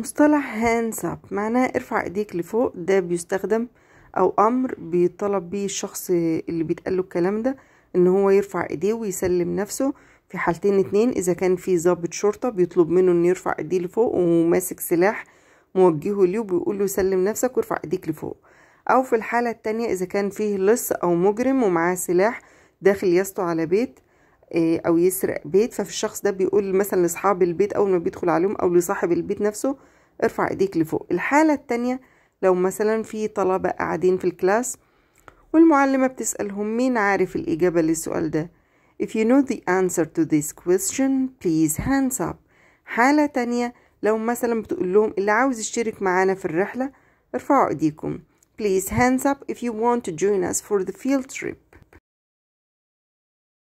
مصطلح hands up معناه ارفع ايديك لفوق ده بيستخدم او امر بيطلب بيه الشخص اللي بيتقال له الكلام ده ان هو يرفع ايديه ويسلم نفسه في حالتين اتنين اذا كان في ضابط شرطة بيطلب منه انه يرفع ايديه لفوق وماسك سلاح موجهه ليه وبيقول له سلم نفسك وارفع ايديك لفوق او في الحالة التانية اذا كان فيه لص او مجرم ومعاه سلاح داخل يسطو على بيت إيه، او يسرق بيت ففي الشخص ده بيقول مثلا لاصحاب البيت اول ما بيدخل عليهم او لصاحب البيت نفسه ارفع ايديك لفوق الحاله التانية لو مثلا في طلبه قاعدين في الكلاس والمعلمه بتسالهم مين عارف الاجابه للسؤال ده if you know the answer to this question please hands up حاله تانية لو مثلا بتقول لهم اللي عاوز يشترك معانا في الرحله ارفعوا ايديكم please hands up if you want to join us for the field trip